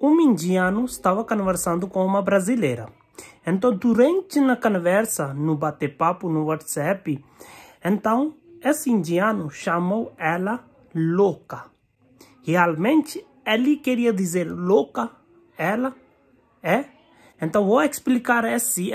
um indiano estava conversando com uma brasileira. Então, durante a conversa, no bate-papo, no WhatsApp, então, esse indiano chamou ela louca. Realmente, ele queria dizer louca, ela é. Então, vou explicar assim.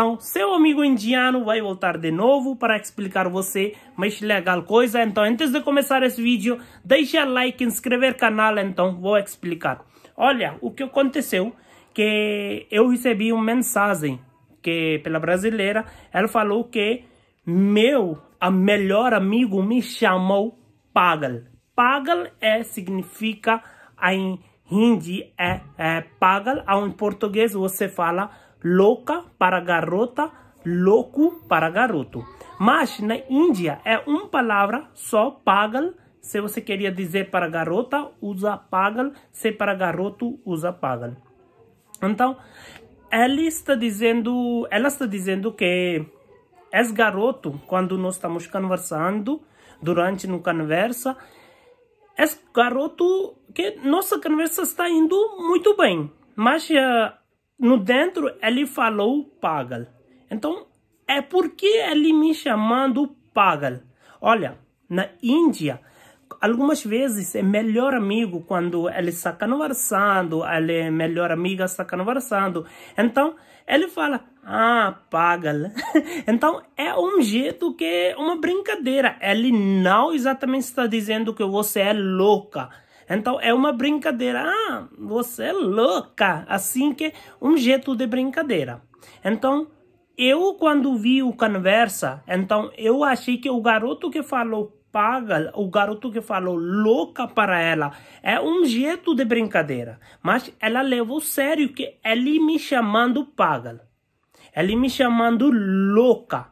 Então, seu amigo indiano vai voltar de novo para explicar você mais legal coisa. Então, antes de começar esse vídeo, deixa like, inscrever canal, então vou explicar. Olha, o que aconteceu que eu recebi uma mensagem que pela brasileira, ela falou que meu a melhor amigo me chamou Pagal. Pagal é significa em hindi é, é Pagal, em português você fala louca para garota, louco para garoto. Mas na Índia é uma palavra só, pagal. Se você queria dizer para garota, usa pagal. Se para garoto, usa pagal. Então, ela está dizendo, ela está dizendo que esse garoto, quando nós estamos conversando, durante uma conversa, esse garoto, que nossa conversa está indo muito bem. Mas a eh, no dentro ele falou pagal. Então, é porque ele me chamando pagal. Olha, na Índia, algumas vezes é melhor amigo quando ele está conversando, ele é melhor amiga está conversando. Então, ele fala, ah, pagal. então, é um jeito que é uma brincadeira. Ele não exatamente está dizendo que você é louca então é uma brincadeira. Ah, você é louca. Assim que um jeito de brincadeira. Então eu quando vi o conversa, então eu achei que o garoto que falou paga, o garoto que falou louca para ela, é um jeito de brincadeira. Mas ela levou sério que ele me chamando paga. Ele me chamando louca.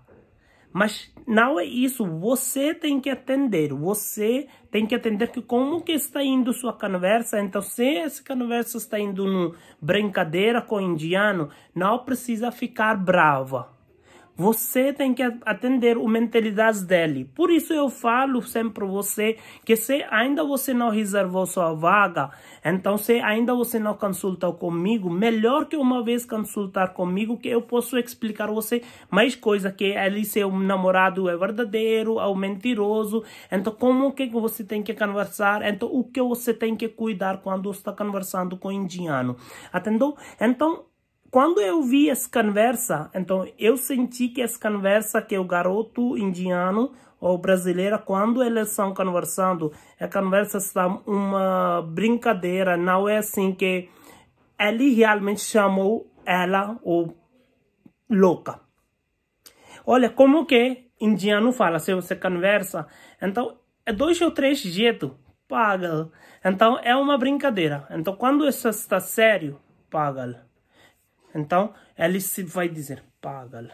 Mas não é isso. Você tem que atender. Você tem que atender que como que está indo sua conversa. Então, se essa conversa está indo no brincadeira com o indiano, não precisa ficar brava. Você tem que atender a mentalidade dele. Por isso eu falo sempre para você que se ainda você não reservou sua vaga, então se ainda você não consultou comigo, melhor que uma vez consultar comigo que eu posso explicar você mais coisa que ele seu namorado é verdadeiro é ou mentiroso. Então como que você tem que conversar? Então o que você tem que cuidar quando está conversando com o indiano? Entendeu? Então quando eu vi essa conversa, então eu senti que essa conversa que o garoto indiano ou brasileira, quando eles estão conversando, a conversa está uma brincadeira, não é assim que ele realmente chamou ela ou louca. Olha como que indiano fala, se você conversa, então é dois ou três jeitos, paga. Então é uma brincadeira. Então quando isso está sério, paga. Então, se vai dizer, pagal.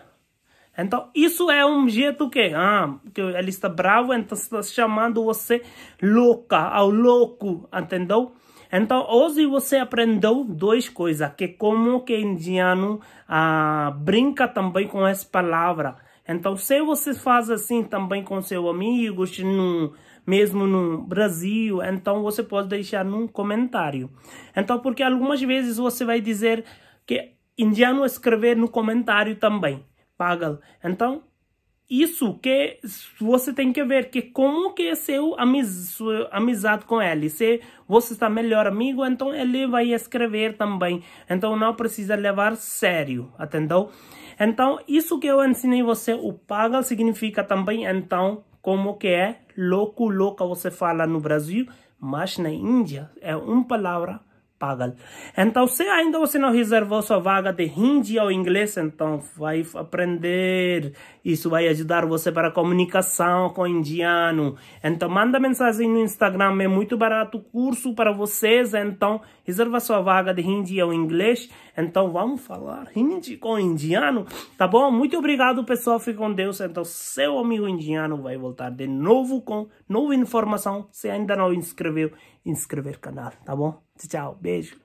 Então, isso é um jeito que, ah, que ele está bravo, então está chamando você louca, ao louco, entendeu? Então, hoje você aprendeu duas coisas, que como que indiano ah, brinca também com essa palavra. Então, se você faz assim também com seus amigos, no, mesmo no Brasil, então você pode deixar num comentário. Então, porque algumas vezes você vai dizer que indiano a escrever no comentário também, Pagal. Então, isso que você tem que ver que como que é seu amiz, amizade com ele. Se você está melhor amigo, então ele vai escrever também. Então não precisa levar sério, entendeu? Então isso que eu ensinei você, o pagal significa também então como que é louco, louca você fala no Brasil, mas na Índia é uma palavra então, se ainda você não reservou sua vaga de hindi ou inglês, então vai aprender. Isso vai ajudar você para comunicação com o indiano. Então, manda mensagem no Instagram, é muito barato o curso para vocês. Então, reserva sua vaga de hindi ou inglês. Então, vamos falar hindi com indiano, tá bom? Muito obrigado, pessoal. Fique com Deus. Então, seu amigo indiano vai voltar de novo com nova informação. Se ainda não inscreveu, inscrever canal, tá bom? Tchau, beijo.